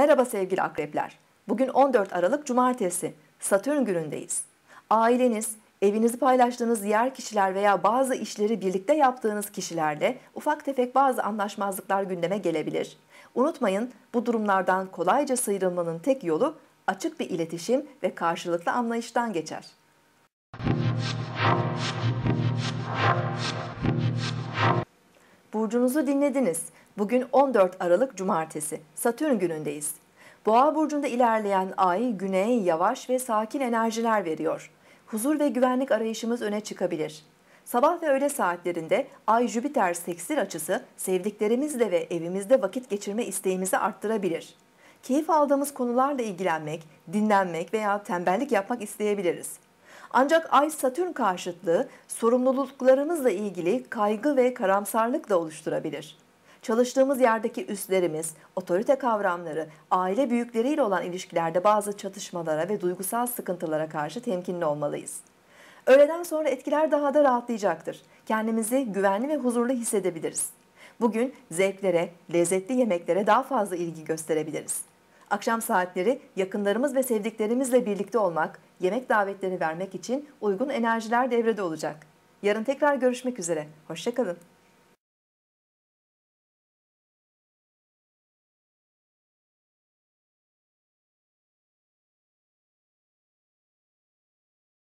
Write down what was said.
Merhaba sevgili akrepler. Bugün 14 Aralık Cumartesi. Satürn günündeyiz. Aileniz, evinizi paylaştığınız diğer kişiler veya bazı işleri birlikte yaptığınız kişilerle ufak tefek bazı anlaşmazlıklar gündeme gelebilir. Unutmayın bu durumlardan kolayca sıyrılmanın tek yolu açık bir iletişim ve karşılıklı anlayıştan geçer. Burcunuzu dinlediniz. Bugün 14 Aralık Cumartesi, Satürn günündeyiz. Boğa burcunda ilerleyen ay güney yavaş ve sakin enerjiler veriyor. Huzur ve güvenlik arayışımız öne çıkabilir. Sabah ve öğle saatlerinde Ay Jüpiter seksil açısı sevdiklerimizle ve evimizde vakit geçirme isteğimizi arttırabilir. Keyif aldığımız konularla ilgilenmek, dinlenmek veya tembellik yapmak isteyebiliriz. Ancak Ay Satürn karşıtlığı sorumluluklarımızla ilgili kaygı ve karamsarlık da oluşturabilir çalıştığımız yerdeki üstlerimiz, otorite kavramları, aile büyükleriyle olan ilişkilerde bazı çatışmalara ve duygusal sıkıntılara karşı temkinli olmalıyız. Öğleden sonra etkiler daha da rahatlayacaktır. Kendimizi güvenli ve huzurlu hissedebiliriz. Bugün zevklere, lezzetli yemeklere daha fazla ilgi gösterebiliriz. Akşam saatleri yakınlarımız ve sevdiklerimizle birlikte olmak, yemek davetleri vermek için uygun enerjiler devrede olacak. Yarın tekrar görüşmek üzere. Hoşçakalın.